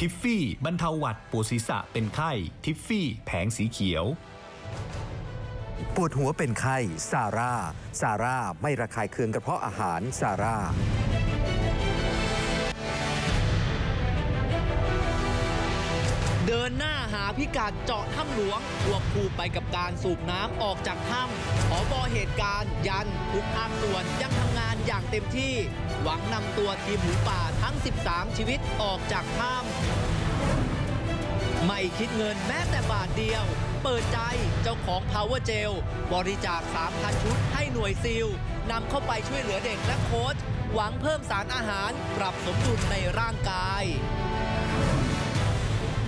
ทิฟฟี่บรรเทาหวัดปวดศีรษะเป็นไข้ ทิฟฟี่แผงสีเขียว ปวดหัวเป็นไข้ ซาร่า ซาร่าไม่ระคายเคืองกระเพาะอาหาร ซาร่า เดินหน้าหาพิกัดเจาะถ้ำหลวงควบคู่ไปกับการสูบน้ำออกจากถ้ำขอบอเหตุการณ์ ยันทุกภาคส่วนยังทำงานอย่างเต็มที่ หวังนำตัวทีมหมูป่าทั้ง 13 ชีวิตออกจากถ้ำไม่คิดเงินแม้แต่บาทเดียว เปิดใจเจ้าของ Power Gel บริจาค3,000 ชุดให้หน่วยซิลนำเข้าไปช่วยเหลือเด็กและโค้ชหวังเพิ่มสารอาหารปรับสมดุลในร่างกาย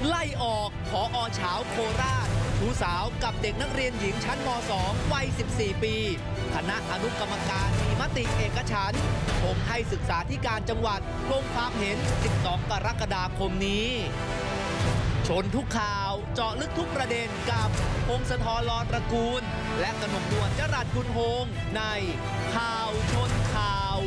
ไล่ออกผออเฉาโคราชผู้สาวกับเด็กนักเรียนหญิงชั้นม .2 วัย14 ปีคณะอนุกรรมการมีมติเอกฉันคงให้ศึกษาที่การจังหวัดลงความเห็น 12 กรกฎาคมนี้ ชนทุกข่าวเจาะลึกทุกประเด็นกับพงศธรลอตระกูล และกนกนวลจรัสคุณโฮงในข่าวชนข่าว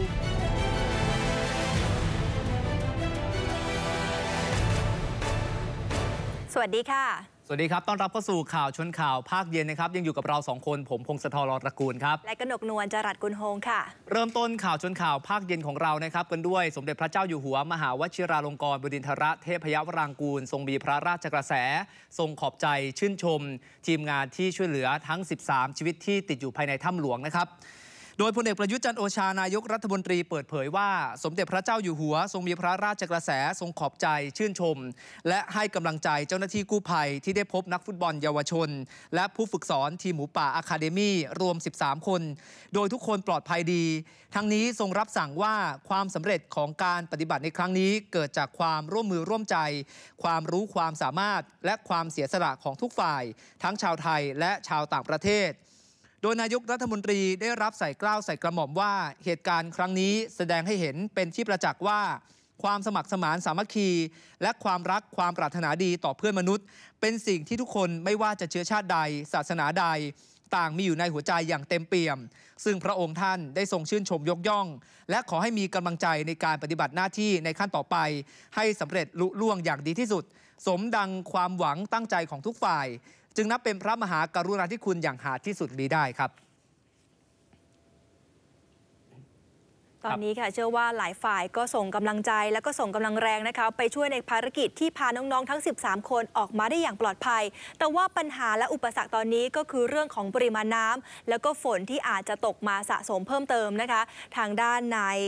สวัสดีค่ะ สวัสดีครับต้อนรับเข้าสู่ข่าวชนข่าวภาคเย็นนะครับ ยังอยู่กับเราสองคนผม พงศธรรตระกูลครับและกนกนวลจรัดกุลโฮงค่ะ เริ่มต้นข่าวชนข่าวภาคเย็นของเรานะครับกันด้วยสมเด็จพระเจ้าอยู่ หัว มหาวชิราลงกรบดินทรเทพยวรางกูล ทรงมีพระราชกระแส ทรงขอบใจชื่นชม ทีมงานที่ช่วยเหลือทั้ง 13 ชีวิตที่ติดอยู่ภายในถ้ำหลวงนะครับโดยพลเอกประยุทธ์จันโอชา นายกรัฐมนตรีเปิดเผยว่า สมเด็จพระเจ้าอยู่หัวทรงมีพระราชกระแส ทรงขอบใจชื่นชม และให้กำลังใจเจ้าหน้าที่กู้ภัยที่ได้พบนักฟุตบอลเยาวชน และผู้ฝึกสอนทีมหมูป่าอะคาเดมี่ รวม 13 คน โดยทุกคนปลอดภัยดี ทั้งนี้ทรงรับสั่งว่าความสำเร็จของการปฏิบัติในครั้งนี้เกิดจากความร่วมมือร่วมใจ ความรู้ความสามารถและความเสียสละของทุกฝ่ายทั้งชาวไทยและชาวต่างประเทศโดยนายกรัฐมนตรีได้รับใส่กล้าวใส่กระหม่อมว่า เหตุการณ์ครั้งนี้แสดงให้เห็นเป็นที่ประจักษ์ว่า ความสมัครสมานสามัคคี และความรักความปรารถนาดีต่อเพื่อนมนุษย์ เป็นสิ่งที่ทุกคนไม่ว่าจะเชื้อชาติใด ศาสนาใด ต่างมีอยู่ในหัวใจอย่างเต็มเปี่ยม ซึ่งพระองค์ท่านได้ทรงชื่นชมยกย่อง และขอให้มีกำลังใจในการปฏิบัติหน้าที่ในขั้นต่อไป ให้สำเร็จลุล่วงอย่างดีที่สุด สมดังความหวังตั้งใจของทุกฝ่ายจึงนับเป็นพระมหากรุณาธิคุณอย่างหาที่สุดมีได้ครับ ตอนนี้ค่ะเชื่อว่าหลายฝ่ายก็ส่งกำลังใจและก็ส่งกำลังแรงนะคะไปช่วยในภารกิจที่พาน้องๆทั้ง 13 คนออกมาได้อย่างปลอดภัย แต่ว่าปัญหาและอุปสรรคตอนนี้ก็คือเรื่องของปริมาณน้ำ แล้วก็ฝนที่อาจจะตกมาสะสมเพิ่มเติมนะคะ ทางด้านนาย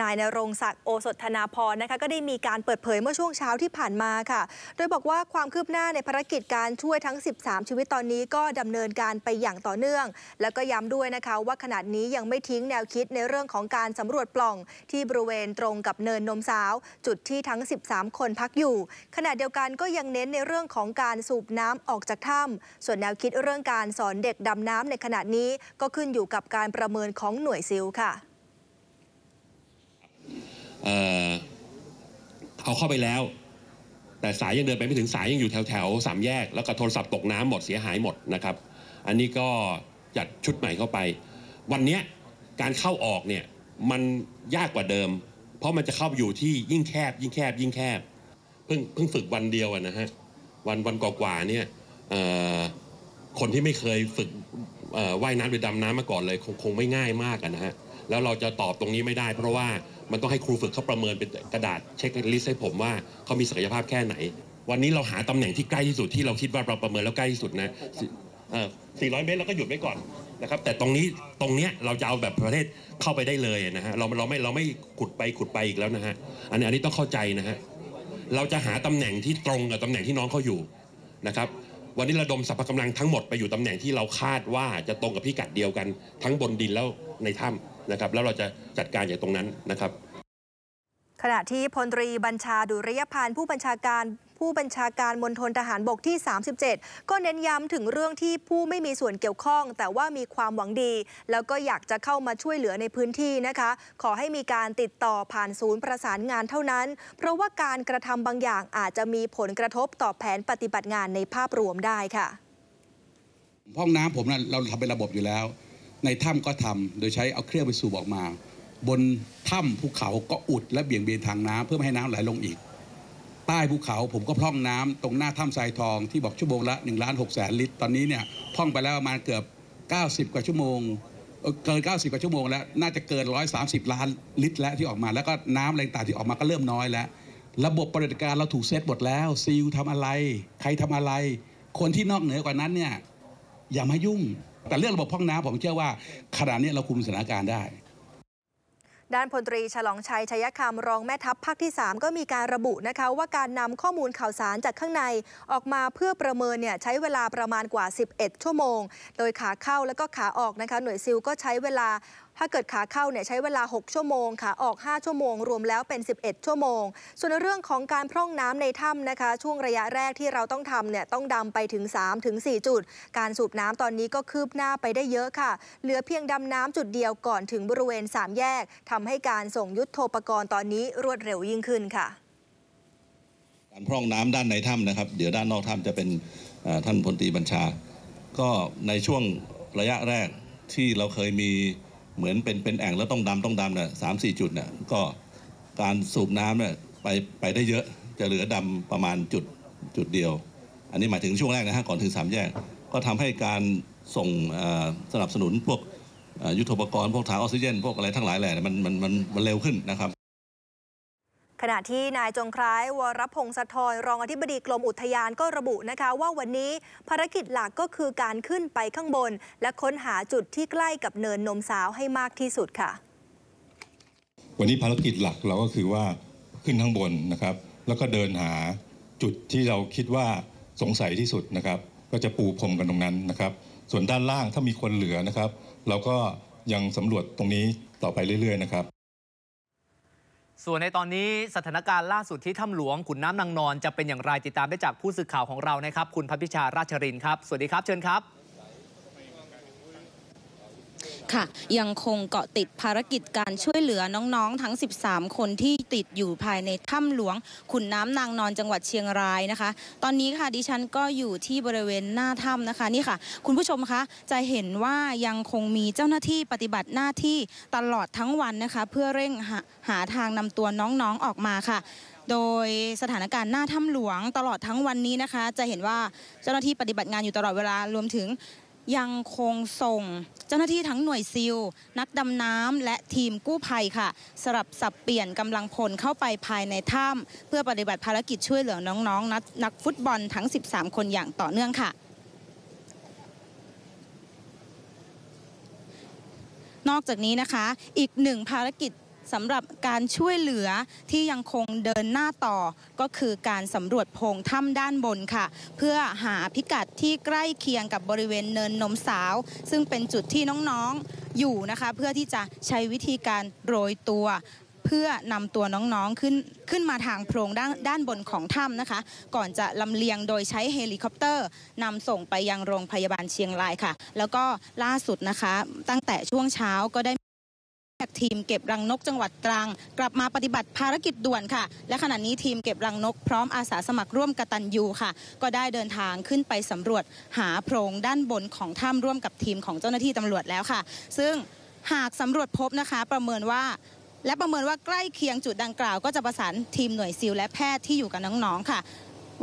นายนรงศักดิ์โอสถนาพรนะคะ ก็ได้มีการเปิดเผยเมื่อช่วงเช้าที่ผ่านมาค่ะ โดยบอกว่าความคืบหน้าในภารกิจการช่วยทั้ง 13 ชีวิตตอนนี้ก็ดำเนินการไปอย่างต่อเนื่อง แล้วก็ย้ำด้วยนะคะ ว่าขณะนี้ยังไม่ทิ้งแนวคิดในเรื่องของการสำรวจปล่อง ที่บริเวณตรงกับเนินนมสาว จุดที่ทั้ง 13 คนพักอยู่ ขณะเดียวกันก็ยังเน้นในเรื่องของการสูบน้ำออกจากถ้ำส่วนแนวคิดเรื่องการสอนเด็กดำน้ำในขณะนี้ก็ขึ้นอยู่กับการประเมินของหน่วยซิลค่ะเอาเข้าไปแล้ว แต่สายยังเดินไปไม่ถึงสายยังอยู่แถวแถวสามแยกแล้วก็โทรศัพท์ตกน้ำหมดเสียหายหมดนะครับ อันนี้ก็จัดชุดใหม่เข้าไป วันนี้การเข้าออกเนี่ยมันยากกว่าเดิม เพราะมันจะเข้าอยู่ที่ยิ่งแคบ ยิ่งแคบยิ่งแคบเพิ่งเพิ่งฝึกวันเดียวนะฮะวันวันกว่าๆเนี่ยคนที่ไม่เคยฝึกว่ายน้ำหรือดำน้ำมาก่อนเลยคงคงไม่ง่ายมากนะฮะแล้วเราจะตอบตรงนี้ไม่ได้ เพราะว่ามันต้องให้ครูฝึกเขาประเมินเป็นกระดาษ เช็คลิสต์ให้ผมว่าเขามีศักยภาพแค่ไหน วันนี้เราหาตำแหน่งที่ใกล้ที่สุดที่เราคิดว่าเราประเมินแล้วใกล้ที่สุดนะ400เมตรเราก็หยุดไว้ก่อนนะครับแต่ตรงนี้ตรงเนี้ยเราจะเอาแบบประเทศเข้าไปได้เลยนะฮะเราเราไม่เราไม่ขุดไปขุดไปอีกแล้วนะฮะอันนี้อันนี้ต้องเข้าใจนะฮะเราจะหาตำแหน่งที่ตรงกับตำแหน่งที่น้องเขาอยู่นะครับ วันนี้ระดมสรรพกำลังทั้งหมดไปอยู่ตำแหน่งที่เราคาดว่าจะตรงกับพิกัดเดียวกันทั้งบนดินแล้วในถ้ำนะครับแล้วเราจะจัดการอย่างตรงนั้นนะครับ ขณะที่พลตรีบัญชาดุริยพันธ์ผู้บัญชาการ ผู้บัญชาการมณฑลทหารบกที่ 37 ก็เน้นย้ำถึงเรื่องที่ผู้ไม่มีส่วนเกี่ยวข้อง แต่ว่ามีความหวังดี แล้วก็อยากจะเข้ามาช่วยเหลือในพื้นที่นะคะ ขอให้มีการติดต่อผ่านศูนย์ประสานงานเท่านั้น เพราะว่าการกระทำบางอย่างอาจจะมีผลกระทบต่อแผนปฏิบัติงานในภาพรวมได้ค่ะห้องน้ำผมนะเราทำเป็นระบบอยู่แล้วในถ้ำก็ทำ โดยใช้เอาเครื่องไปสูบออกมา บนถ้ำภูเขาก็อุดและเบี่ยงเบนทางน้ำ เพื่อไม่ให้น้ำไหลลงอีก ใต้ภูเขาผมก็พร่องน้ำ ตรงหน้าถ้ำทรายทองที่บอกชั่วโมงละ1นล้านหกแสนลิตรตอนนี้เนี่ยพ่องไปแล้วประมาณเกือบ 90กว่าชั่วโมง เกิน90กว่าชั่วโมงแล้ว น่าจะเกิน130 ล้านลิตรแล้วที่ออกมาแล้วก็น้ำอะไรต่างที่ออกมาก็เริ่มน้อยแล้ว ระบบปฏิบัติการเราถูกเซตหมดแล้วซีลทำอะไร ใครทำอะไร คนที่นอกเหนือกว่านั้นเนี่ยอย่ามายุ่งแต่เรื่องระบบห้องน้ำผมเชื่อว่าขณะนี้เราคุมสถานการณ์ได้ ด้านพลตรีฉลองชัยชัยคำรองแม่ทัพภาคที่ 3 ก็มีการระบุนะคะว่าการนำข้อมูลข่าวสารจากข้างในออกมาเพื่อประเมินเนี่ยใช้เวลาประมาณกว่า 11 ชั่วโมง โดยขาเข้าและก็ขาออกนะคะหน่วยซิลก็ใช้เวลาถ้าเกิดขาเข้าเนี่ยใช้เวลา 6 ชั่วโมงขาออก 5 ชั่วโมง รวมแล้วเป็น 11 ชั่วโมง ส่วนเรื่องของการพร่องน้ำในถ้ำนะคะ ช่วงระยะแรกที่เราต้องทำเนี่ยต้องดำไปถึง 3 ถึง 4 จุด การสูบน้ำตอนนี้ก็คืบหน้าไปได้เยอะค่ะ เหลือเพียงดำน้ำจุดเดียวก่อนถึงบริเวณ 3 แยก ทำให้การส่งยุทโธปกรณ์ตอนนี้รวดเร็วยิ่งขึ้นค่ะ การพร่องน้ำด้านในถ้ำนะครับเดี๋ยวด้านนอกถ้ำจะเป็นท่านพลตีบัญชา ก็ในช่วงระยะแรกที่เราเคยมีเหมือนเป็นเป็นแอ่งแล้วต้องดำต้องดำเนี่ยสามสี่จุดเนี่ยก็การสูบน้ำเนี่ยไปไปได้เยอะจะเหลือดำประมาณจุดจุดเดียว อันนี้หมายถึงช่วงแรกนะฮะก่อนถึงสามแยกก็ทำให้การส่งสนับสนุนพวกยุทธปกรณ์พวกถังออกซิเจนพวกอะไรทั้งหลายแหลนมันมันมันเร็วขึ้นนะครับขณะที่นายจงคล้ายวรพงศธรรองอธิบดีกรมอุทยานก็ระบุนะคะว่าวันนี้ภารกิจหลักก็คือการขึ้นไปข้างบน และค้นหาจุดที่ใกล้กับเนินนมสาวให้มากที่สุดค่ะ วันนี้ภารกิจหลักเราก็คือว่าขึ้นข้างบนนะครับ แล้วก็เดินหาจุดที่เราคิดว่าสงสัยที่สุดนะครับ ก็จะปูพรมกันตรงนั้นนะครับ ส่วนด้านล่างถ้ามีคนเหลือนะครับ เราก็ยังสำรวจตรงนี้ต่อไปเรื่อย ๆนะครับส่วนในตอนนี้สถานการณ์ล่าสุดที่ถ้ำหลวงขุนน้ำนางนอน จะเป็นอย่างไรติดตามได้จากผู้สื่อข่าวของเรานะครับ คุณพัพิชาราชรินครับ สวัสดีครับเชิญครับค่ะยังคงเกาะติดภารกิจการช่วยเหลือน้องๆ ทั้ง 13 คนที่ติดอยู่ภายในถ้ำหลวงขุนน้ำนางนอนจังหวัดเชียงรายนะคะ ตอนนี้ค่ะดิฉันก็อยู่ที่บริเวณหน้าถ้ำนะคะนี่ค่ะ คุณผู้ชมคะจะเห็นว่ายังคงมีเจ้าหน้าที่ปฏิบัติหน้าที่ตลอดทั้งวันนะคะ เพื่อเร่งหาหาทางนำตัวน้องๆออกมาค่ะ โดยสถานการณ์หน้าถ้ำหลวงตลอดทั้งวันนี้นะคะ จะเห็นว่าเจ้าหน้าที่ปฏิบัติงานอยู่ตลอดเวลารวมถึงยังคงส่ง เจ้าหน้าที่ทั้งหน่วยซิลนักดำน้ำและทีมกู้ภัยค่ะสลับสับเปลี่ยนกำลังพลเข้าไปภายในถ้ำเพื่อปฏิบัติภารกิจช่วยเหลือน้องๆนนักฟุตบอลทั้ง 13 คนอย่างต่อเนื่องค่ะ นอกจากนี้นะคะอีกหนึ่งภารกิจสำหรับการช่วยเหลือที่ยังคงเดินหน้าต่อก็คือการสำรวจโพรงถ้ำด้านบนค่ะ เพื่อหาพิกัดที่ใกล้เคียงกับบริเวณเนินนมสาว ซึ่งเป็นจุดที่น้องๆอยู่นะคะ เพื่อที่จะใช้วิธีการโรยตัว เพื่อนำตัวน้องๆขึ้นขึ้นมาทางโพรงด้านด้านบนของถ้ำนะคะ ก่อนจะลำเลียงโดยใช้เฮลิคอปเตอร์นำส่งไปยังโรงพยาบาลเชียงรายค่ะ แล้วก็ล่าสุดนะคะ ตั้งแต่ช่วงเช้าก็ได้จากทีมเก็บรังนกจังหวัดตรังกลับมาปฏิบัติภารกิจด่วนค่ะ และขณะนี้ทีมเก็บรังนกพร้อมอาสาสมัครร่วมกตันยูค่ะ ก็ได้เดินทางขึ้นไปสำรวจหาโพรงด้านบนของถ้ำร่วมกับทีมของเจ้าหน้าที่ตำรวจแล้วค่ะ ซึ่งหากสำรวจพบนะคะประเมินว่า และประเมินว่าใกล้เคียงจุดดังกล่าว ก็จะประสานทีมหน่วยซิลและแพทย์ที่อยู่กับน้องๆค่ะ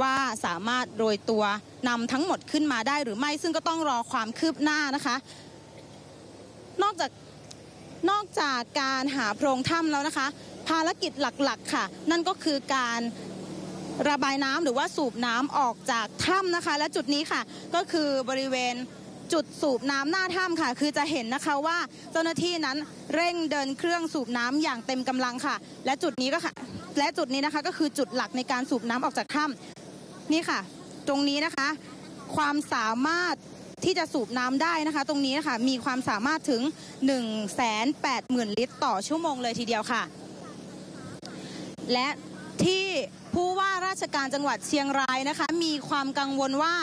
ว่าสามารถโรยตัวนำทั้งหมดขึ้นมาได้หรือไม่ซึ่งก็ต้องรอความคืบหน้านะคะ นอกจากนอกจากการหาโพรงถ้ำแล้วนะคะ ภารกิจหลักๆค่ะ นั่นก็คือการระบายน้ำหรือว่าสูบน้ำออกจากถ้านะคะ และจุดนี้ค่ะก็คือบริเวณจุดสูบน้ำหน้าถ้ำค่ะคือจะเห็นนะคะว่าเจ้าหน้าที่นั้นเร่งเดินเครื่องสูบน้ำอย่างเต็มกำลังค่ะ และจุดนี้ก็ค่ะ และจุดนี้นะคะก็คือจุดหลักในการสูบน้ำออกจากถ้านี่ค่ะ ตรงนี้นะคะความสามารถที่จะสูบน้ำได้นะคะตรงนี้ค่ะมีความสามารถถึง 1 8 0 0 0 0 ลิตรต่อชั่วโมงเลยทีเดียวค่ะ และที่ผู้ว่าราชการจังหวัดเชียงรายนะคะ มีความกังวลว่า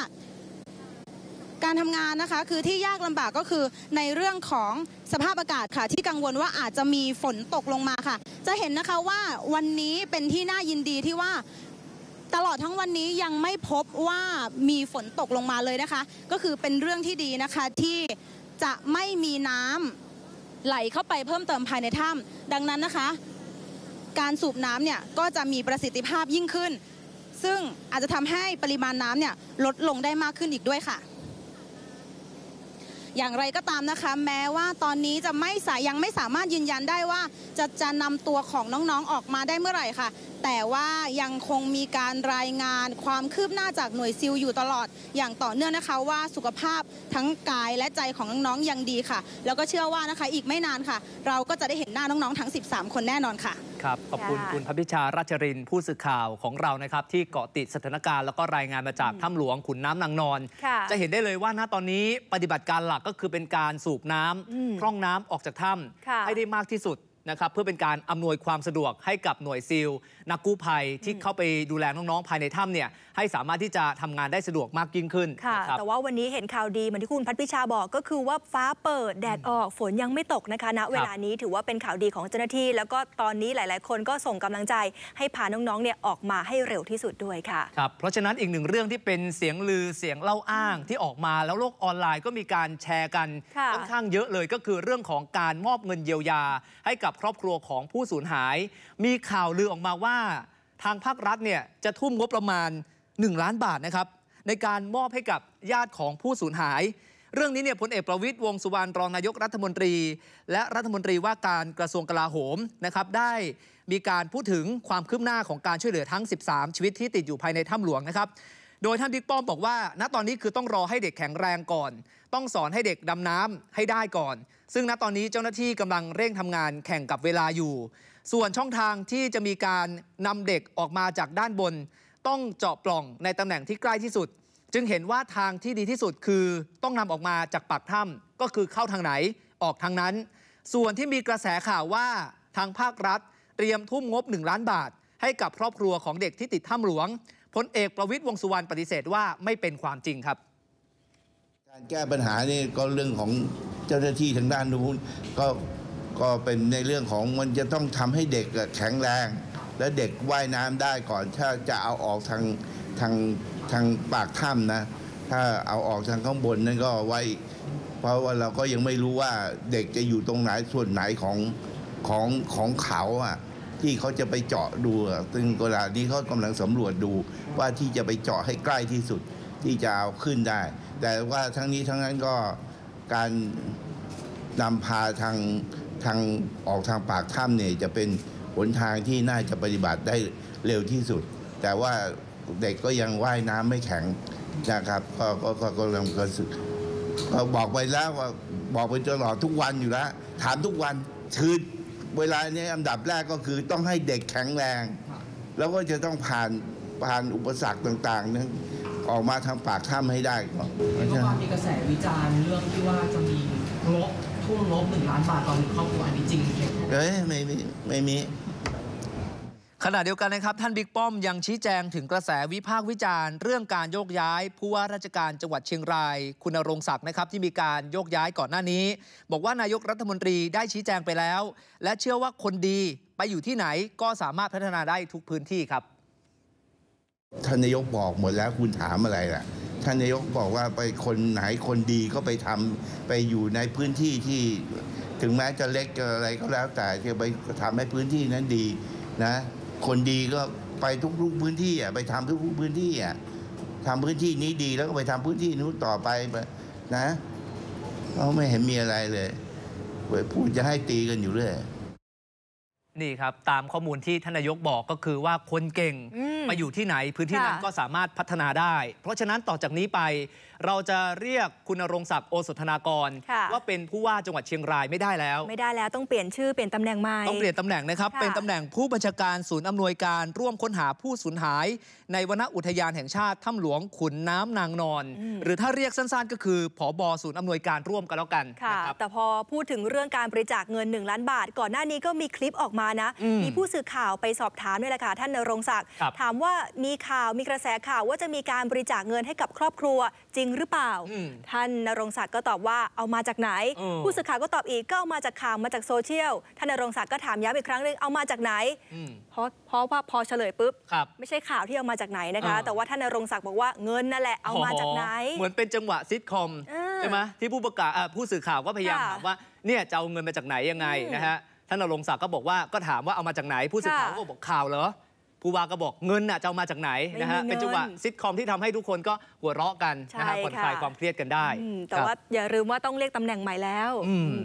การทำงานนะคะคือที่ยากลำบากก็คือในเรื่องของสภาพอากาศค่ะที่กังวลว่าอาจจะมีฝนตกลงมาค่ะ จะเห็นนะคะว่าวันนี้เป็นที่น่ายินดีที่ว่าตลอดทั้งวันนี้ยังไม่พบว่ามีฝนตกลงมาเลยนะคะ ก็คือเป็นเรื่องที่ดีนะคะ ที่จะไม่มีน้ำไหลเข้าไปเพิ่มเติมภายในถ้ำดังนั้นนะคะ การสูบน้ำเนี่ยก็จะมีประสิทธิภาพยิ่งขึ้น ซึ่งอาจจะทำให้ปริมาณน้ำเนี่ยลดลงได้มากขึ้นอีกด้วยค่ะ อย่างไรก็ตามนะคะแม้ว่าตอนนี้จะไม่สายยังไม่สามารถยืนยันได้ว่าจะจะนำตัวของน้องๆออกมาได้เมื่อไหร่ค่ะแต่ว่ายังคงมีการรายงาน ความคืบหน้าจากหน่วยซิลอยู่ตลอด อย่างต่อเนื่องนะคะว่าสุขภาพทั้งกายและใจของน้อง ๆ ยังดีค่ะ แล้วก็เชื่อว่านะคะอีกไม่นานค่ะ เราก็จะได้เห็นหน้าน้องๆทั้ง 13 คนแน่นอนค่ะ ครับ ขอบคุณคุณพพิชาราชรินผู้สื่อข่าวของเรานะครับ ที่เกาะติดสถานการณ์ แล้วก็รายงานมาจากถ้ำหลวงขุนน้ำนางนอน จะเห็นได้เลยว่าณตอนนี้ปฏิบัติการหลักก็คือเป็นการสูบน้ำคร่องน้ำออกจากถ้ำให้ได้มากที่สุดนะครับเพื่อเป็นการอำนวยความสะดวกให้กับหน่วยซิลนักกู้ภัยที่เข้าไปดูแลน้อง ๆ ภายในถ้ำเนี่ยให้สามารถที่จะทำงานได้สะดวกมากยิ่งขึ้น ค่ะ แต่ว่าวันนี้เห็นข่าวดีเหมือนที่คุณพัฒพิชาบอกก็คือว่าฟ้าเปิดแดดออกฝนยังไม่ตกนะคะณเวลานี้ถือว่าเป็นข่าวดีของเจ้าหน้าที่ แล้วก็ตอนนี้หลายๆคนก็ส่งกำลังใจให้พาน้องๆเนี่ยออกมาให้เร็วที่สุดด้วยค่ะ ครับเพราะฉะนั้นอีกหนึ่งเรื่องที่เป็นเสียงลือเสียงเล่าอ้างที่ออกมา แล้วโลกออนไลน์ ก็มีการแชร์กันค่อนข้างเยอะเลยก็คือเรื่องของการมอบเงินเยียวยาให้กับครอบครัวของผู้สูญหายมีข่าวลือออกมาว่า ทางภาครัฐเนี่ยจะทุ่มงบประมาณ 1 ล้านบาทนะครับ ในการมอบให้กับญาติของผู้สูญหาย เรื่องนี้เนี่ยพลเอกประวิตยวงสุวรรณรองนายกรัฐมนตรี และรัฐมนตรีว่าการกระทรวงกลาโหมนะครับได้มีการพูดถึงความคืบหน้าของการช่วยเหลือทั้ง 13 ชีวิตที่ติดอยู่ภายในถ้ำหลวงนะครับ โดยท่านบิ๊กป้อมบอกว่าณตอนนี้คือต้องรอให้เด็กแข็งแรงก่อนต้องสอนให้เด็กดำน้ำให้ได้ก่อน ซึ่งณตอนนี้เจ้าหน้าที่กำลังเร่งทำงานแข่งกับเวลาอยู่ ส่วนช่องทางที่จะมีการนำเด็กออกมาจากด้านบน ต้องเจาะปล่องในตำแหน่งที่ใกล้ที่สุด จึงเห็นว่าทางที่ดีที่สุดคือต้องนำออกมาจากปากถ้ำก็คือเข้าทางไหนออกทางนั้น ส่วนที่มีกระแสข่าวว่าทางภาครัฐเตรียมทุ่มงบ 1 ล้านบาท ให้กับครอบครัวของเด็กที่ติดถ้ำหลวงพลเอกประวิตยวงสุวรรณปฏิเสธว่าไม่เป็นความจริงครับการแก้ปัญหานี่ก็เรื่องของเจ้าหน้าที่ทางด้านนู้นก็ก็เป็นในเรื่องของมันจะต้องทำให้เด็กแข็งแรง และเด็กว่ายน้ำได้ก่อนถ้าจะเอาออกทางทางทางปากถ้ำนะ ถ้าเอาออกทางข้างบนนั่นก็ไว้เพราะว่าเราก็ยังไม่รู้ว่าเด็กจะอยู่ตรงไหนส่วนไหนของของของเขาอ่ะที่เขาจะไปเจาะดู ซึ่งเวลานี้เขากำลังสำรวจดูว่าที่จะไปเจาะให้ใกล้ที่สุดที่จะเอาขึ้นได้แต่ว่าทั้งนี้ทั้งนั้นก็การนำพาทางทางออกทางปากถ้ำเนี่ยจะเป็นหนทางที่น่าจะปฏิบัติได้เร็วที่สุด แต่ว่าเด็กก็ยังว่ายน้ำไม่แข็งนะครับก็ก็ก็กำลังก็สึกก็บอกไปแล้วว่าบอกไปตลอดทุกวันอยู่แล้วถามทุกวันคือเวลานี้อันดับแรกก็คือต้องให้เด็กแข็งแรง แล้วก็จะต้องผ่านผ่านอุปสรรคต่าง ๆนั้นออกมาทางปากถ้ำให้ได้ก่อนเพราะว่ามีกระแสวิจารณ์เรื่องที่ว่าจะมีงบทุ่มงบหนึ่งล้านบาทตอนครอบครัวอันนี้จริงไหมเอ้ยไม่มีไม่มีขณะเดียวกันนะครับ ท่านบิ๊กป้อมยังชี้แจงถึงกระแสวิพากษ์วิจารณ์ เรื่องการโยกย้ายผู้ว่าราชการจังหวัดเชียงราย คุณรงศักดิ์นะครับ ที่มีการโยกย้ายก่อนหน้านี้ บอกว่านายกรัฐมนตรีได้ชี้แจงไปแล้ว และเชื่อว่าคนดีไปอยู่ที่ไหนก็สามารถพัฒนาได้ทุกพื้นที่ครับท่านนายกบอกหมดแล้วคุณถามอะไรล่ะท่านนายกบอกว่า ไปคนไหนคนดีก็ไปทำไปอยู่ในพื้นที่ที่ ถึงแม้จะเล็กอะไรก็แล้ว แต่จะไปทำให้พื้นที่นั้นดีนะ คนดีก็ไปทุกๆพื้นที่อ่ะไปทำทุกๆพื้นที่อ่ะทำพื้นที่นี้ดีแล้วก็ไปทำพื้นที่นู้นต่อไปนะเขาไม่เห็นมีอะไรเลยพูดจะให้ตีกันอยู่เรื่อยนี่ครับ ตามข้อมูลที่ท่านนายกบอกก็คือว่าคนเก่ง มาอยู่ที่ไหนพื้นที่นั้นก็สามารถพัฒนาได้ เพราะฉะนั้นต่อจากนี้ไปเราจะเรียกคุณรงศักดิ์โอสถนากรว่าเป็นผู้ว่าจังหวัดเชียงรายไม่ได้แล้ว ไม่ได้แล้วต้องเปลี่ยนชื่อเปลี่ยนตำแหน่งใหม่ต้องเปลี่ยนตำแหน่งนะครับเป็นตำแหน่งผู้บัญชาการศูนย์อำนวยการร่วมค้นหาผู้สูญหายในวนอุทยานแห่งชาติถ้ำหลวงขุนน้ำนางนอน หรือถ้าเรียกสั้นๆ ก็คือผอบศูนย์อำนวยการร่วมกันแล้วกันนะคแต่พอพูดถึงเรื่องการบริจาคเงิน 1 ล้านบาท ก่อนหน้านี้ก็มีคลิปออกมานะ มีผู้สื่อข่าวไปสอบถามด้วยล่ละค่ะท่านนรงศักดิ์ถามว่ามีข่าวมีกระแสข่าวว่าจะมีการบริจาคเงินให้กับครอบครัว จริงหรือเปล่า ท่านนรงศักดิ์ก็ตอบว่าเอามาจากไหน ผู้สื่อข่าวก็ตอบอีกก็เอามาจากข่าว มาจากโซเชียลท่านนรงศักดิ์ก็ถามย้ำอีกครั้งหนึ่งเอามาจากไหนเพราะเพราะว่าพอเฉลย ปุ๊บ ไม่ใช่ข่าวที่เอามาจากไหนนะคะแต่ว่าท่านนรงศักดิ์บอกว่าเงินนั่นแหละเอามาจากไหนเหมือนเป็นจังหวะซิทคอมใช่ไหมที่ผู้ประกาศผู้สื่อข่าวก็พยายามถามว่าเนี่ยจะเอาเงินมาจากไหนยังไงนะฮะท่านนรงศักดิ์ก็บอกว่าก็ถามว่าเอามาจากไหน ผู้สื่อข่าวก็บอกข่าวเหรอผู้ว่าก็บอกเงินน่ะจะมาจากไหนนะฮะเป็นจังหวะซิทคอมที่ทำให้ทุกคนก็หัวเราะกันนะฮะผ่อนคลายความเครียดกันได้แต่ว่าอย่าลืมว่าต้องเรียกตำแหน่งใหม่แล้ว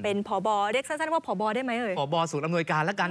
เป็นผบเรียกสั้นๆว่าผบได้ไหมเอ่ยผบศูนย์อำนวยการแล้วกัน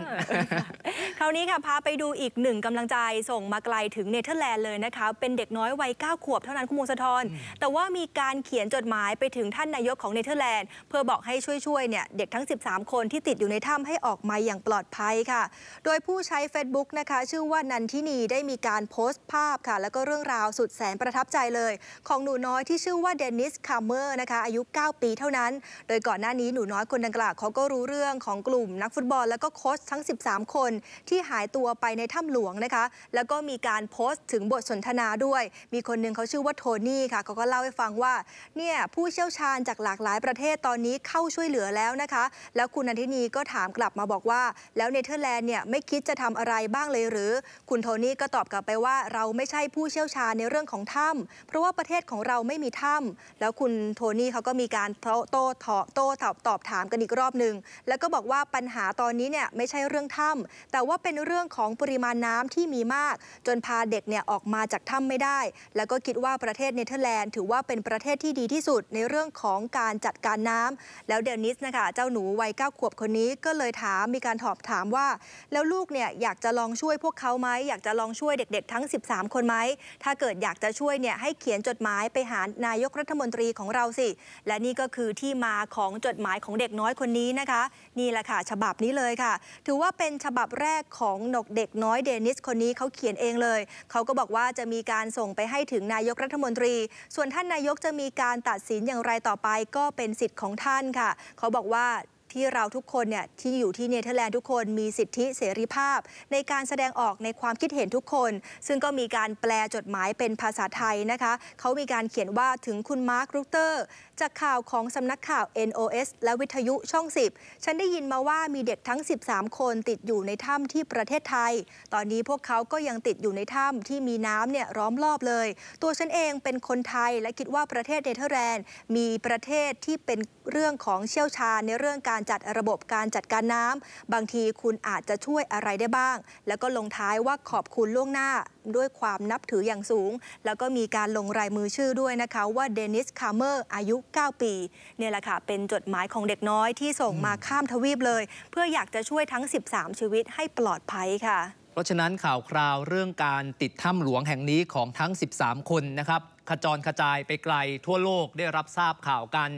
คราวนี้ค่ะ พาไปดูอีกหนึ่งกำลังใจส่งมาไกลถึงเนเธอร์แลนด์เลยนะคะ เป็นเด็กน้อยวัย9ขวบเท่านั้นคุณมงสะทอนแต่ว่ามีการเขียนจดหมายไปถึงท่านนายกของเนเธอร์แลนด์เพื่อบอกให้ช่วยๆเนี่ยเด็กทั้ง 13 คนที่ติดอยู่ในถ้ำให้ออกมาอย่างปลอดภัยค่ะ โดยผู้ใช้ Facebook นะคะชื่อว่านทินีได้มีการโพสต์ภาพค่ะแล้วก็เรื่องราวสุดแสนประทับใจเลย ของหนูน้อยที่ชื่อว่าเดนิสคาเมอร์นะคะอายุ 9 ปีเท่านั้น โดยก่อนหน้านี้หนูน้อยคนดังกล่าวเขาก็รู้เรื่องของกลุ่มนักฟุตบอล แล้วก็โค้ชทั้ง 13 คนที่หายตัวไปในถ้ำหลวงนะคะ แล้วก็มีการโพสต์ถึงบทสนทนาด้วย มีคนหนึ่งเขาชื่อว่าโทนี่ค่ะเขาก็เล่าให้ฟังว่าเนี่ยผู้เชี่ยวชาญจากหลากหลายประเทศตอนนี้เข้าช่วยเหลือแล้วนะคะ แล้วคุณนันทินีก็ถามกลับมาบอกว่าแล้วเนเธอร์แลนด์เนี่ยไม่คิดจะทำอะไรบ้างเลยหรือคุณโทนี่ก็ตอบกลับไปว่าเราไม่ใช่ผู้เชี่ยวชาญในเรื่องของถ้ำเพราะว่าประเทศของเราไม่มีถ้ำแล้วคุณโทนี่เขาก็มีการโต้ตอบโต้ตอบตอบถามกันอีกรอบหนึ่งแล้วก็บอกว่าปัญหาตอนนี้เนี่ยไม่ใช่เรื่องถ้ำแต่ว่าเป็นเรื่องของปริมาณน้ำที่มีมาก จนพาเด็กเนี่ยออกมาจากถ้ำไม่ได้ แล้วก็คิดว่าประเทศเนเธอร์แลนด์ถือว่าเป็นประเทศที่ดีที่สุดในเรื่องของการจัดการน้ำ แล้วเดนิสนะคะเจ้าหนูวัยเก้าขวบคนนี้ก็เลยถามมีการถอบถามว่าแล้วลูกเนี่ยอยากจะลองช่วยพวกเขาไหมอยากจะลองช่วยเด็กๆทั้ง 13 คนไหม ถ้าเกิดอยากจะช่วยเนี่ย ให้เขียนจดหมายไปหานายกรัฐมนตรีของเราสิ และนี่ก็คือที่มาของจดหมายของเด็กน้อยคนนี้นะคะ นี่แหละค่ะ ฉบับนี้เลยค่ะ ถือว่าเป็นฉบับแรกของนกเด็กน้อยเดนิสคนนี้เขาเขียนเองเลย เขาก็บอกว่าจะมีการส่งไปให้ถึงนายกรัฐมนตรี ส่วนท่านนายกจะมีการตัดสินอย่างไรต่อไปก็เป็นสิทธิ์ของท่านค่ะ เขาบอกว่าที่เราทุกคนเนี่ย ที่อยู่ที่เนเธอร์แลนด์ทุกคนมีสิทธิเสรีภาพ ในการแสดงออกในความคิดเห็นทุกคน ซึ่งก็มีการแปลจดหมายเป็นภาษาไทยนะคะเขามีการเขียนว่าถึงคุณมาร์ครูเตอร์จากข่าวของสำนักข่าว NOS และวิทยุช่อง 10 ฉันได้ยินมาว่ามีเด็กทั้ง 13 คนติดอยู่ในถ้ำที่ประเทศไทย ตอนนี้พวกเขาก็ยังติดอยู่ในถ้ำที่มีน้ำเนี่ยร้อมรอบเลย ตัวฉันเองเป็นคนไทยและคิดว่าประเทศเนเธอร์แลนด์ มีประเทศที่เป็นเรื่องของเชี่ยวชาญในเรื่องการการจัดระบบการจัดการน้ำ บางทีคุณอาจจะช่วยอะไรได้บ้าง แล้วก็ลงท้ายว่าขอบคุณล่วงหน้าด้วยความนับถืออย่างสูง แล้วก็มีการลงรายมือชื่อด้วยนะคะว่าเดนิสคาร์เมอร์อายุ 9 ปี เนี่ยแหละค่ะ เป็นจดหมายของเด็กน้อยที่ส่งมาข้ามทวีปเลย เพื่ออยากจะช่วยทั้ง 13 ชีวิตให้ปลอดภัยค่ะ เพราะฉะนั้นข่าวคราวเรื่องการติดถ้ำหลวงแห่งนี้ของทั้ง 13 คนนะครับขจรกระจายไปไกลทั่วโลกได้รับทราบข่าวกัน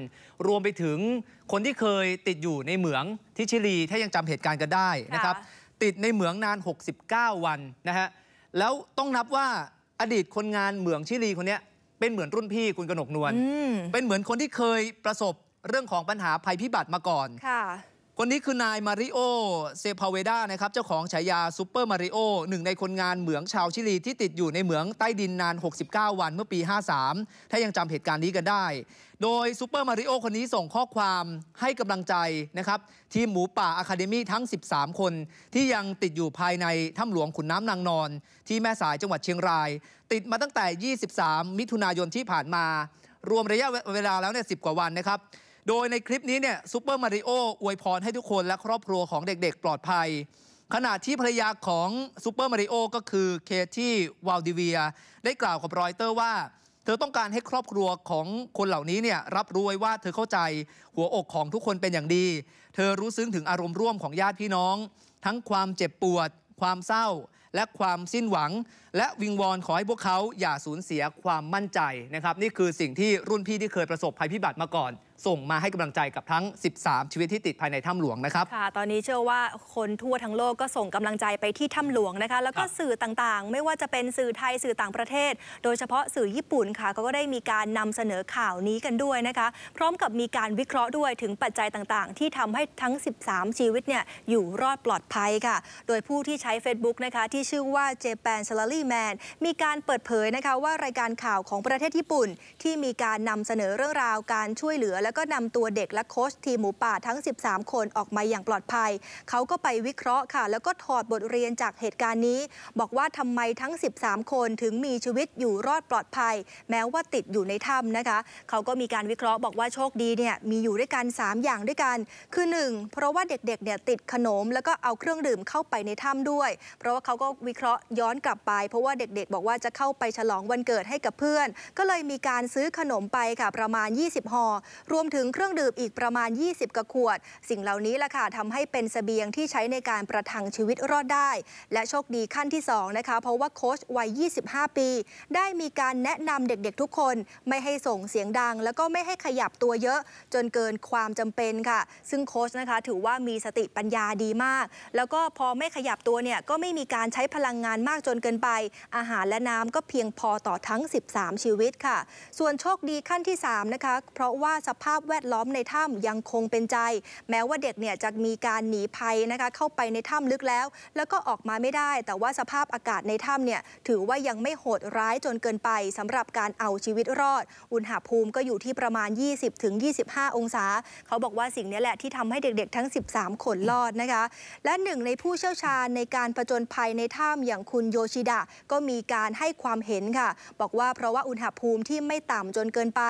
รวมไปถึงคนที่เคยติดอยู่ในเหมืองที่ชิลีถ้ายังจำเหตุการณ์กันได้นะครับ ติดในเหมืองนาน 69 วันนะฮะแล้วต้องนับว่าอดีตคนงานเหมืองชิลีคนนี้ เป็นเหมือนรุ่นพี่คุณกนกนวลเป็นเหมือนคนที่เคยประสบเรื่องของปัญหาภัยพิบัติมาก่อนคนนี้คือ นายมาริโอเซพาเวดานะครับ เจ้าของฉายาซูเปอร์มาริโอ หนึ่งในคนงานเหมืองชาวชิลี ที่ติดอยู่ในเหมืองใต้ดินนาน 69 วันเมื่อปี 53 ถ้ายังจำเหตุการณ์นี้กันได้ โดยซูเปอร์มาริโอ คนนี้ส่งข้อความให้กำลังใจนะครับ ทีมหมูป่าอะคาเดมี่ทั้ง 13 คน ที่ยังติดอยู่ภายในถ้ำหลวงขุนน้ำนางนอน ที่แม่สายจังหวัดเชียงราย ติดมาตั้งแต่ 23 มิถุนายนที่ผ่านมารวมระยะเวลาแล้วเนี่ยสิกว่าวันนะครับโดยในคลิปนี้เนี่ยซูเปอร์มาริโออวยพรให้ทุกคนและครอบครัวของเด็กๆ ปลอดภัย ขณะที่ภรรยาของซูเปอร์มาริโอก็คือเคที่วาลดิเวียได้กล่าวกับรอยเตอร์ว่า เธอต้องการให้ครอบครัวของคนเหล่านี้เนี่ยรับรู้ไว้ว่าเธอเข้าใจหัวอกของทุกคนเป็นอย่างดี เธอรู้ซึ้งถึงอารมณ์ร่วมของญาติพี่น้อง ทั้งความเจ็บปวด ความเศร้า และความสิ้นหวังและวิงวอนขอให้พวกเขาอย่าสูญเสียความมั่นใจนะครับนี่คือสิ่งที่รุ่นพี่ที่เคยประสบภัยพิบัติมาก่อน ส่งมาให้กำลังใจกับทั้ง 13 ชีวิตที่ติดภายในถ้ำหลวงนะครับค่ะตอนนี้เชื่อว่าคนทั่วทั้งโลกก็ส่งกำลังใจไปที่ถ้ำหลวงนะคะแล้วก็สื่อต่างๆ ไม่ว่าจะเป็นสื่อไทยสื่อต่างประเทศ โดยเฉพาะสื่อญี่ปุ่นค่ะเขาก็ได้มีการนำเสนอข่าวนี้กันด้วยนะคะพร้อมกับมีการวิเคราะห์ด้วยถึงปัจจัยต่างๆ ที่ทำให้ทั้ง 13 ชีวิตเนี่ยอยู่รอดปลอดภัยค่ะ โดยผู้ที่ใช้ Facebook นะคะที่ชื่อว่า Japan Salary ี่แมนมีการเปิดเผยนะคะว่ารายการข่าวของประเทศญี่ปุ่นที่มีการนำเสนอเรื่องราวการช่วยเหลือ แล้วก็นำตัวเด็กและโค้ชทีมหมูป่าทั้ง 13 คนออกมาอย่างปลอดภัย เขาก็ไปวิเคราะห์ค่ะแล้วก็ถอดบทเรียนจากเหตุการณ์นี้ บอกว่าทำไมทั้ง 13 คนถึงมีชีวิตอยู่รอดปลอดภัย แม้ว่าติดอยู่ในถ้ำนะคะ เขาก็มีการวิเคราะห์บอกว่าโชคดีเนี่ยมีอยู่ด้วยกัน3อย่างด้วยกันคือ1เพราะว่าเด็กๆเนี่ยติดขนมแล้วก็เอาเครื่องดื่มเข้าไปในถ้ำด้วย เพราะว่าเขาก็วิเคราะห์ย้อนกลับไปเพราะว่าเด็กๆ บอกว่าจะเข้าไปฉลองวันเกิดให้กับเพื่อน ก็เลยมีการซื้อขนมไปค่ะประมาณ 20ห่อรวมถึงเครื่องดื่มอีกประมาณ 20 กระขวด สิ่งเหล่านี้ล่ะค่ะทำให้เป็นสเสบียงที่ใช้ในการประทังชีวิตรอดได้ และโชคดีขั้นที่ 2 นะคะ เพราะว่าโค้ชวัย 25 ปี ได้มีการแนะนำเด็กๆทุกคนไม่ให้ส่งเสียงดัง แล้วก็ไม่ให้ขยับตัวเยอะจนเกินความจำเป็นค่ะ ซึ่งโค้ชนะคะถือว่ามีสติปัญญาดีมาก แล้วก็พอไม่ขยับตัวเนี่ยก็ไม่มีการใช้พลังงานมากจนเกินไปอาหารและน้ำก็เพียงพอต่อทั้ง 13 ชีวิตค่ะ ส่วนโชคดีขั้นที่3นะคะ เพราะว่าสภาพแวดล้อมในถ้ำยังคงเป็นใจ แม้ว่าเด็กเนี่ยจะมีการหนีภัยนะคะเข้าไปในถ้ำลึกแล้ว แล้วก็ออกมาไม่ได้ แต่ว่าสภาพอากาศในถ้ำเนี่ยถือว่ายังไม่โหดร้ายจนเกินไปสำหรับการเอาชีวิตรอด อุณหภูมิก็อยู่ที่ประมาณ 20-25 องศา เขาบอกว่าสิ่งนี้แหละที่ทำให้เด็กๆ ทั้ง 13คนรอดนะคะ และหนึ่งในผู้เชี่ยวชาญในการผจญภัยในถ้ำอย่างคุณโยชิดะก็มีการให้ความเห็นค่ะ บอกว่าเพราะว่าอุณหภูมิที่ไม่ต่ำจนเกินไป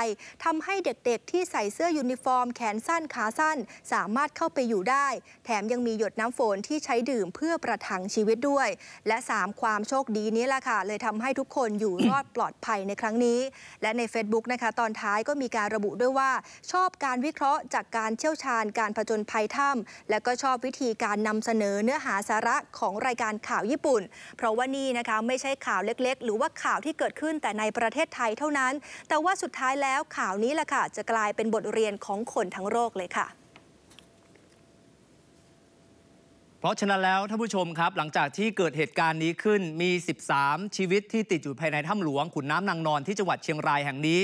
ทำให้เด็กๆที่ใส่เสื้อยูนิฟอร์มแขนสั้นขาสั้น สามารถเข้าไปอยู่ได้ แถมยังมีหยดน้ำฝนที่ใช้ดื่มเพื่อประทังชีวิตด้วย และ 3 ความโชคดีนี้แหละค่ะ เลยทำให้ทุกคนอยู่รอดปลอดภัยในครั้งนี้ และใน Facebook นะคะ ตอนท้ายก็มีการระบุด้วยว่า ชอบการวิเคราะห์จากการเชี่ยวชาญการผจญภัยถ้ำและก็ชอบวิธีการนำเสนอเนื้อหาสาระของรายการข่าวญี่ปุ่น เพราะว่านี่นะคะไม่ใช่ข่าวเล็กๆ หรือว่าข่าวที่เกิดขึ้นแต่ในประเทศไทยเท่านั้น แต่ว่าสุดท้ายแล้วข่าวนี้แหละค่ะจะกลายเป็นบทเรียนของคนทั้งโลกเลยค่ะ เพราะฉะนั้นแล้วท่านผู้ชมครับหลังจากที่เกิดเหตุการณ์นี้ขึ้นมี 13 ชีวิตที่ติดอยู่ภายในถ้ำหลวงขุนน้ำนางนอนที่จังหวัดเชียงรายแห่งนี้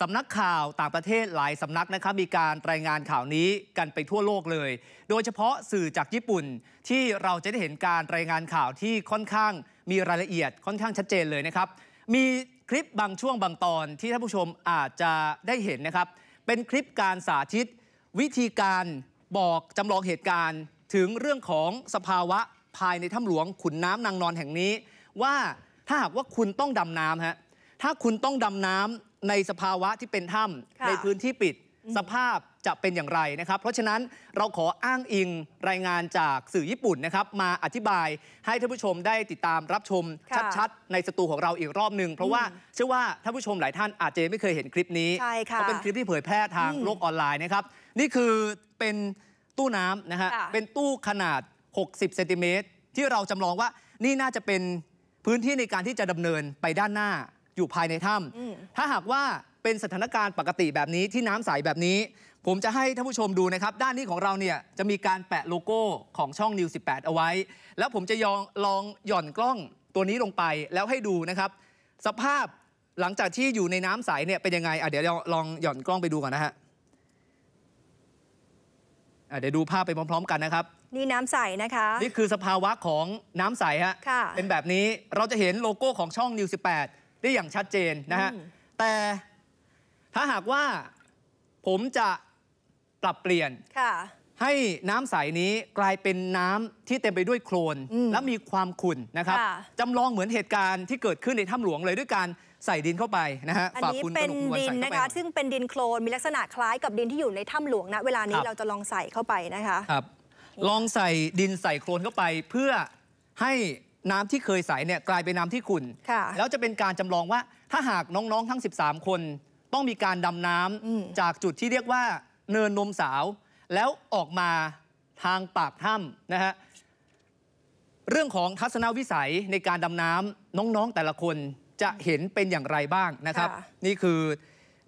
สำนักข่าวต่างประเทศหลายสำนักนะครับมีการรายงานข่าวนี้กันไปทั่วโลกเลย โดยเฉพาะสื่อจากญี่ปุ่นที่เราจะได้เห็นการรายงานข่าวที่ค่อนข้างมีรายละเอียดค่อนข้างชัดเจนเลยนะครับ มีคลิปบางช่วงบางตอนที่ท่านผู้ชมอาจจะได้เห็นนะครับ เป็นคลิปการสาธิต วิธีการบอกจำลองเหตุการณ์ถึงเรื่องของสภาวะภายในถ้ำหลวง ขุนน้ำนางนอนแห่งนี้ ว่าถ้าหากว่าคุณต้องดำน้ำฮะถ้าคุณต้องดำน้ำในสภาวะที่เป็นถ้ำในพื้นที่ปิดสภาพจะเป็นอย่างไรนะครับ เพราะฉะนั้นเราขออ้างอิงรายงานจากสื่อญี่ปุ่นนะครับ มาอธิบายให้ท่านผู้ชมได้ติดตามรับชมชัดๆ ในสตูของเราอีกรอบหนึ่งเพราะว่าเชื่อว่าท่านผู้ชมหลายท่านอาจจะไม่เคยเห็นคลิปนี้เพราะเป็นคลิปที่เผยแพร่ทางโลกออนไลน์นะครับ นี่คือเป็นตู้น้ำนะฮะเป็นตู้ขนาด 60เซนติเมตรที่เราจำลองว่านี่น่าจะเป็นพื้นที่ในการที่จะดำเนินไปด้านหน้าอยู่ภายในถ้ำถ้าหากว่าเป็นสถานการณ์ปกติแบบนี้ที่น้ำใสแบบนี้ ผมจะให้ท่านผู้ชมดูนะครับ ด้านนี้ของเราเนี่ยจะมีการแปะโลโก้ของช่องนิว18เอาไว้ แล้วผมจะยองลองหย่อนกล้องตัวนี้ลงไปแล้วให้ดูนะครับ สภาพหลังจากที่อยู่ในน้ำใสเนี่ยเป็นยังไงอ่ะเดี๋ยว ลองหย่อนกล้องไปดูก่อนนะฮะเดี๋ยวดูภาพไปพร้อม ๆ กันนะครับ นี่น้ำใสนะคะนี่คือสภาวะของน้ำใสฮะะเป็นแบบนี้เราจะเห็นโลโก้ของช่องนิว18ได้อย่างชัดเจนนะฮะแต่ถ้าหากว่าผมจะปรับเปลี่ยนให้น้ำใสนี้กลายเป็นน้ำที่เต็มไปด้วยโคลนและมีความขุ่นนะครับจำลองเหมือนเหตุการณ์ที่เกิดขึ้นในถ้ำหลวงเลยด้วยการใส่ดินเข้าไปนะฮะอันนี้เป็นดินนะคะซึ่งเป็นดินโคลนมีลักษณะคล้ายกับดินที่อยู่ในถ้ำหลวงนะเวลานี้เราจะลองใส่เข้าไปนะคะครับ ลองใส่ดินใส่โคลนเข้าไป เพื่อให้น้ำที่เคยใส่เนี่ยกลายเป็นน้ำที่ขุ่นแล้วจะเป็นการจำลองว่า ถ้าหากน้องๆ ทั้ง13คนต้องมีการดำน้ำจากจุดที่เรียกว่า เนินนมสาวแล้วออกมาทางปากถ้ำนะฮะเรื่องของทัศนวิสัยในการดำน้ำน้องๆแต่ละคนจะเห็นเป็นอย่างไรบ้างนะครับ นี่คือ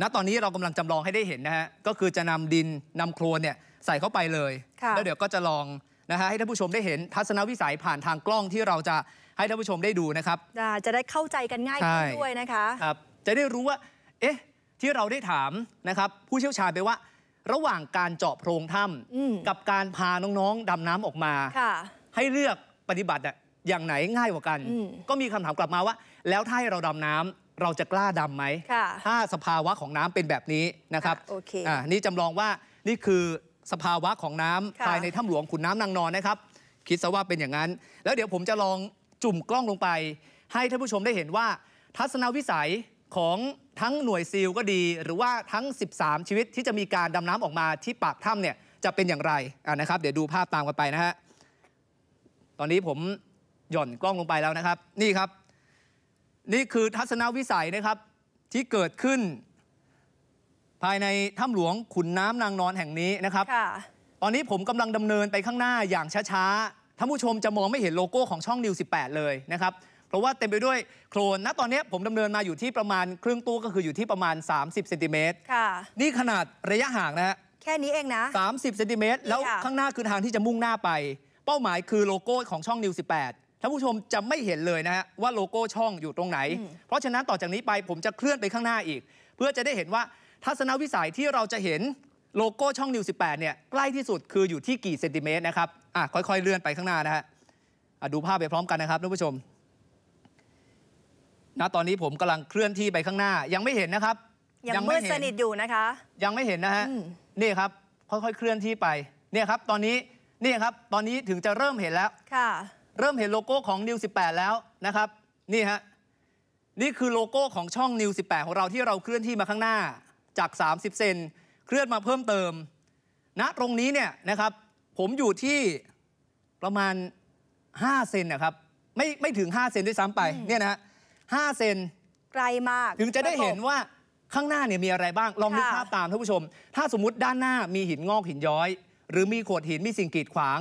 ณตอนนี้เรากำลังจำลองให้ได้เห็นนะฮะก็คือจะนำดินนำโคลนเนี่ยใส่เข้าไปเลยแล้วเดี๋ยวก็จะลองนะฮะให้ท่านผู้ชมได้เห็นทัศนวิสัยผ่านทางกล้องที่เราจะให้ท่านผู้ชมได้ดูนะครับจะได้เข้าใจกันง่ายขึ้นด้วยนะคะครับ จะได้รู้ว่า เอ๊ะที่เราได้ถามนะครับ ผู้เชี่ยวชาญไปว่า ระหว่างการเจาะโพรงถ้ำกับการพาน้องๆดำน้ำออกมาให้เลือกปฏิบัติอย่างไหนง่ายกว่ากัน ก็มีคำถามกลับมาว่า แล้วถ้าเราดำน้ำเราจะกล้าดำไหมถ้าสภาวะของน้ำเป็นแบบนี้นะครับนี่จำลองว่านี่คือสภาวะของน้ำภายในถ้ำหลวงขุนน้ำนางนอนนะครับ คิดซะว่าเป็นอย่างนั้น แล้วเดี๋ยวผมจะลองจุ่มกล้องลงไป ให้ท่านผู้ชมได้เห็นว่าทัศนวิสัยของทั้งหน่วยซีลก็ดี หรือว่าทั้ง 13 ชีวิตที่จะมีการดำน้ำออกมาที่ปากถ้ำเนี่ยจะเป็นอย่างไรนะครับ เดี๋ยวดูภาพตามกันไปนะฮะตอนนี้ผมหย่อนกล้องลงไปแล้วนะครับ นี่ครับ นี่คือทัศนวิสัยนะครับ ที่เกิดขึ้น ภายในถ้ำหลวงขุนน้ำนางนอนแห่งนี้นะครับตอนนี้ผมกำลังดำเนินไปข้างหน้าอย่างช้าๆท่านผู้ชมจะมองไม่เห็นโลโก้ของช่องนิว18 เลยนะครับเพราะว่าเต็มไปด้วยโครนณตอนนี้ผมดำเนินมาอยู่ที่ประมาณครึ่งตู้ก็คืออยู่ที่ประมาณ 30เซนติเมตรค่ะ นี่ขนาดระยะห่างนะฮะแค่นี้เองนะ30เซนติเมตรแล้วข้างหน้าคือทางที่จะมุ่งหน้าไปเป้าหมายคือโลโก้ของช่องนิว18ท่านผู้ชมจะไม่เห็นเลยนะฮะว่าโลโก้ช่องอยู่ตรงไหน เพราะฉะนั้นต่อจากนี้ไปผมจะเคลื่อนไปข้างหน้าอีก เพื่อจะได้เห็นว่าทัศนวิสัยที่เราจะเห็นโลโก้ช่องนิว18เนี่ยใกล้ที่สุดคืออยู่ที่กี่เซนติเมตรนะครับอ่ะค่อย ๆเลื่อนไปข้างหน้านะฮะดูภาพไปพร้อมกันนะครับท่านผู้ชมนะตอนนี้ผมกำลังเคลื่อนที่ไปข้างหน้า ยังไม่เห็นนะครับ ยังไม่สนิทอยู่นะคะ ยังไม่เห็นนะฮะนี่ครับ ค่อยๆเคลื่อนที่ไปเนี่ยครับตอนนี้นี่ครับ ตอนนี้ถึงจะเริ่มเห็นแล้วค่ะ เริ่มเห็นโลโก้ของนิวิบแล้วนะครับ นี่ฮะนี่คือโลโก้ของช่องนิวปดของเราที่เราเคลื่อนที่มาข้างหน้าจาก 30เซนเคลื่อนมาเพิ่มเติมณนะตรงนี้เนี่ยนะครับ ผมอยู่ที่ประมาณ5เซนนะครับ ไม่ไม่ถึง5เซนด้วยซ้ำไปเนี่ยนะฮะ5เซนไกลมาก ถึงจะได้เห็นว่าข้างหน้าเนี่ยมีอะไรบ้างลองนึกภาพตามท่านผู้ชม ถ้าสมมติด้านหน้ามีหินงอกหินย้อย หรือมีโขดหินมีสิ่งกีดขวาง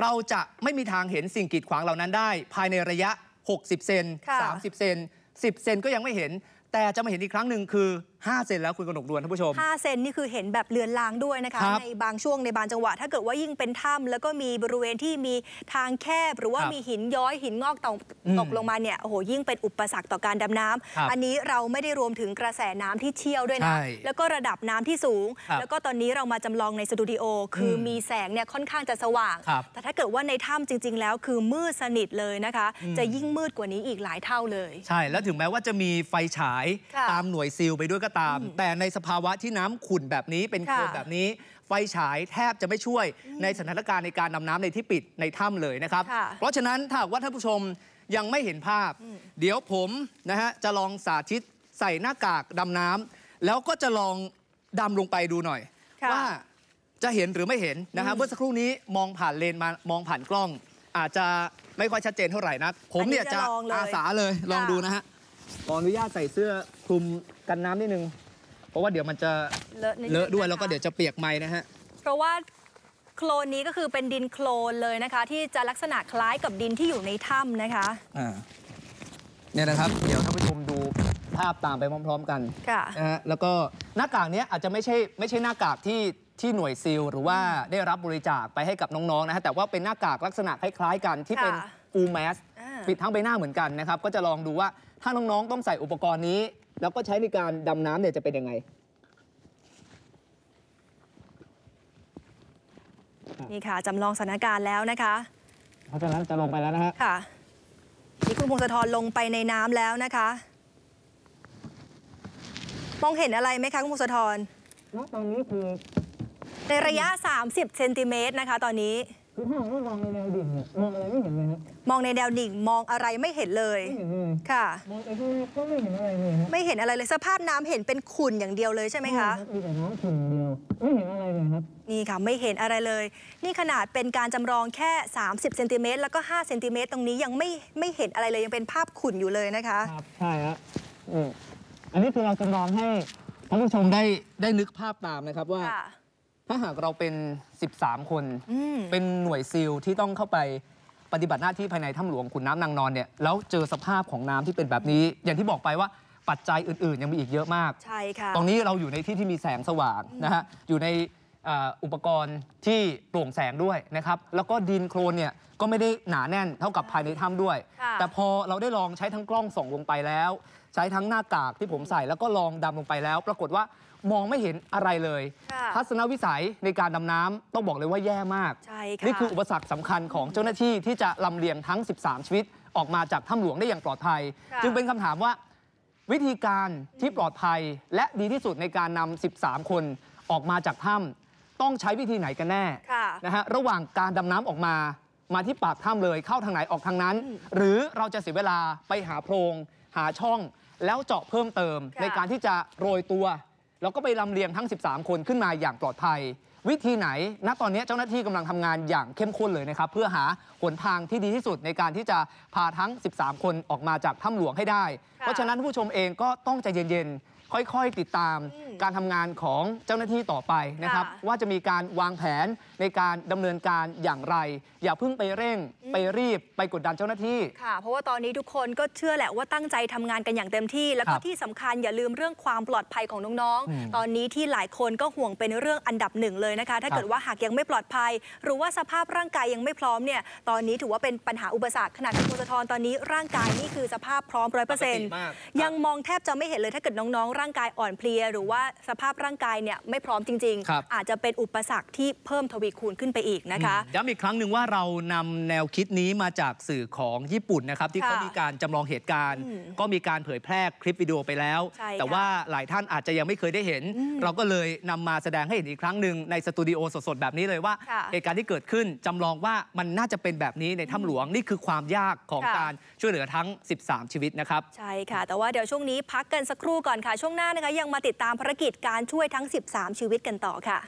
เราจะไม่มีทางเห็นสิ่งกีดขวางเหล่านั้นได้ ภายในระยะ 60เซน30เซน10เซนก็ยังไม่เห็น แต่จะมาเห็นอีกครั้งหนึ่งคือ5 เซนแล้วคุณกนกดวนท่านผู้ชม 5 เซนนี่คือเห็นแบบเลือนลางด้วยนะคะคในบางช่วงในบางจังหวะ ถ้าเกิดว่ายิ่งเป็นถ้ำแล้วก็มีบริเวณที่มีทางแคบ หรือว่ามีหินย้อยหินงอกตกอตกลงมาเนี่ยโอ้โหยิ่งเป็นอุปสรรคต่อการดำน้ำาอันนี้เราไม่ได้รวมถึงกระแสน้ำที่เชี่ยวด้วยนะแล้วก็ระดับน้ำที่สูง แล้วก็ตอนนี้เรามาจำลองในสตูดิโอคือมีแสงเนี่ยค่อนข้างจะสว่าง แต่ถ้าเกิดว่าในถ้ำจริง ๆ แล้ว คือมืดสนิทเลยนะคะ จะยิ่งมืดกว่านี้อีกหลายเท่าเลย ใช่แล้วถึงแม้ว่าจะมีไฟฉายตามหน่วยซิลไปด้วยก็็ตามแต่ในสภาวะที่น้ำขุ่นแบบนี้เป็นโคลนแบบนี้ ไฟฉายแทบจะไม่ช่วย ในสถานการณ์ในการดำน้ำในที่ปิดในถ้าเลยนะครับ เพราะฉะนั้น ถ้าว่าท่านผู้ชมยังไม่เห็นภาพ เดี๋ยวผมนะฮะจะลองสาธิตใส่หน้ากากดำน้ำ แล้วก็จะลองดำลงไปดูหน่อย ว่าจะเห็นหรือไม่เห็นนะฮะเมื่อสักครู่นี้มองผ่านเลนมามองผ่านกล้อง อาจจะไม่ค่อยชัดเจนเท่าไหร่นักผมเนี่ยจะอาสาเลยลองดูนะฮะขออนุญาตใส่เสื้อคลุมกันน้ำนิดนึง เพราะว่าเดี๋ยวมันจะเลอะด้วยแล้วก็เดี๋ยวจะเปียกไมนะฮะเพราะว่าโคลนนี้ก็คือเป็นดินโคลนเลยนะคะที่จะลักษณะคล้ายกับดินที่อยู่ในถ้ำนะคะ อ่า เนี่ยนะครับเดี๋ยวท่านผู้ชมดูภาพตามไปพร้อมๆกัน ค่ะ นะฮะ แล้วก็หน้ากากนี้อาจจะไม่ใช่ไม่ใช่หน้ากากที่ที่หน่วยซิลหรือว่าได้รับบริจาคไปให้กับน้องๆนะฮะแต่ว่าเป็นหน้ากากลักษณะคล้ายๆกันที่เป็นคฟูแมสปิดทั้งใบหน้าเหมือนกันนะครับ ก็จะลองดูว่าถ้าน้องๆต้องใส่อุปกรณ์นี้ แล้วก็ใช้ในการดำน้ำเนี่ยจะเป็นยังไง นี่ค่ะจำลองสถานการณ์แล้วนะคะเพราะฉะนั้นจะลงไปแล้วนะฮะค่ะนี่คุณพงศธรลงไปในน้ำแล้วนะคะ มองเห็นอะไรไหมคะคุณพงศธรณตอนนี้คือในระยะ30เซนติเมตรนะคะตอนนี้คือถ้ามองในแนวดิ่งเนี่ยมองอะไรไม่เห็นเลยครับมองในแนวดิ่งมองอะไรไม่เห็นเลยค่ะมองไปข้างนก็ไม่เห็นอะไรเลยับไม่เห็นอะไรเลยสภาพน้าเห็นเป็นขุ่นอย่างเดียวเลยใช่ไหมคะมีแต่น้ำขุ่นอย่างเดียวไม่เห็นอะไรเลยครับนี่ค่ะไม่เห็นอะไรเลย นี่ขนาดเป็นการจำลองแค่ 30เซนติเมตรแล้วก็5เซนติเมตรตรงนี้ยังไม่ไม่เห็นอะไรเลยยังเป็นภาพขุ่นอยู่เลยนะคะครับใช่ฮะอืมอันนี้คือเราจาลองให้ท่านผู้ชมได้ได้นึกภาพตามนะครับว่าถ้าหากเราเป็น 13 คน เป็นหน่วยซิลที่ต้องเข้าไปปฏิบัติหน้าที่ภายในถ้ำหลวงขุนน้ำนางนอนเนี่ย แล้วเจอสภาพของน้ำที่เป็นแบบนี้ อย่างที่บอกไปว่าปัจจัยอื่นๆ ยังมีอีกเยอะมาก ใช่ค่ะตรงนี้เราอยู่ในที่ที่มีแสงสว่างนะฮะ อยู่ในออุปกรณ์ที่โปร่งแสงด้วยนะครับ แล้วก็ดินโคลนเนี่ย ก็ไม่ได้หนาแน่นเท่ากับภายในถ้ำด้วย แต่พอเราได้ลองใช้ทั้งกล้องส่องลงไปแล้ว ใช้ทั้งหน้ากากที่ผมใส่แล้วก็ลองดำลงไปแล้ว ปรากฏว่ามองไม่เห็นอะไรเลยทัศนวิสัยในการดำน้ำต้องบอกเลยว่าแย่มากใช่ค่ะนี่คืออุปสรรคสำคัญของเจ้าหน้าที่ที่จะลำเลียงทั้ง 13 ชีวิต ออกมาจากถ้ำหลวงได้อย่างปลอดภัย จึงเป็นคำถามว่า วิธีการที่ปลอดภัยและดีที่สุดในการนำ13 คนออกมาจากถ้ำต้องใช้วิธีไหนกันแน่ะนะฮะระหว่างการดำน้ำออกมามาที่ปากถ้ำเลยเข้าทางไหนออกทางนั้น หรือเราจะเสียเวลาไปหาโพรง หาช่อง แล้วเจาะเพิ่มเติม ในการที่จะโรยตัวแล้วก็ไปลำเลียงทั้ง 13 คนขึ้นมาอย่างปลอดภัย วิธีไหน ณ ตอนนี้เจ้าหน้าที่กำลังทำงานอย่างเข้มข้นเลยนะครับ เพื่อหาหนทางที่ดีที่สุดในการที่จะพาทั้ง 13 คนออกมาจากถ้ำหลวงให้ได้ เพราะฉะนั้นผู้ชมเองก็ต้องใจเย็นค่อย ๆ ติดตามการทำงานของเจ้าหน้าที่ต่อไปนะครับว่าจะมีการวางแผนในการดำเนินการอย่างไร อย่าเพิ่งไปเร่งไปรีบไปกดดันเจ้าหน้าที่ค่ะเพราะว่าตอนนี้ทุกคนก็เชื่อแหละว่าตั้งใจทำงานกันอย่างเต็มที่ แล้วก็ที่สำคัญอย่าลืมเรื่องความปลอดภัยของน้องอๆตอนนี้ที่หลายคนก็ห่วงเป็นเรื่องอันดับหนึ่งเลยนะคะถ้าเกิดว่าหากยังไม่ปลอดภัย หรือว่าสภาพร่างกายยังไม่พร้อมเนี่ยตอนนี้ถือว่าเป็นปัญหาอุปสรรคขนาดที่คุณสะทอนตอนนี้ร่างกายนี่คือสภาพพร้อมร้อยเปอร์เซ็นต์มากยังมองแทบจะไม่เห็นเลยถ้าเกิดน้องๆร่างกายอ่อนเพลีย หรือว่าสภาพร่างกายเนี่ยไม่พร้อมจริง ๆ อาจจะเป็นอุปสรรคที่เพิ่มทวีคูณขึ้นไปอีกนะคะย้ำอีกครั้งหนึ่งว่าเรานำแนวคิดนี้มาจากสื่อของญี่ปุ่นนะครับที่เขามีการจำลองเหตุการณ์ ก็มีการเผยแพร่คลิปวิดีโอไปแล้ว แต่ว่าหลายท่านอาจจะยังไม่เคยได้เห็น เราก็เลยนำมาแสดงให้เห็นอีกครั้งหนึ่งในสตูดิโอสดๆแบบนี้เลยว่าเหตุการณ์ที่เกิดขึ้นจำลองว่ามันน่าจะเป็นแบบนี้ในถ้าหลวงนี่คือความยากของการช่วยเหลือทั้ง 13 ชีวิตนะครับใช่ค่ะ แต่ว่าเดี๋ยวช่วงนี้พักกันสักครู่ก่อนค่ะช่วงหน้านะคะยังมาติดตามภารกิจการช่วยทั้ง 13 ชีวิตกันต่อค่ะ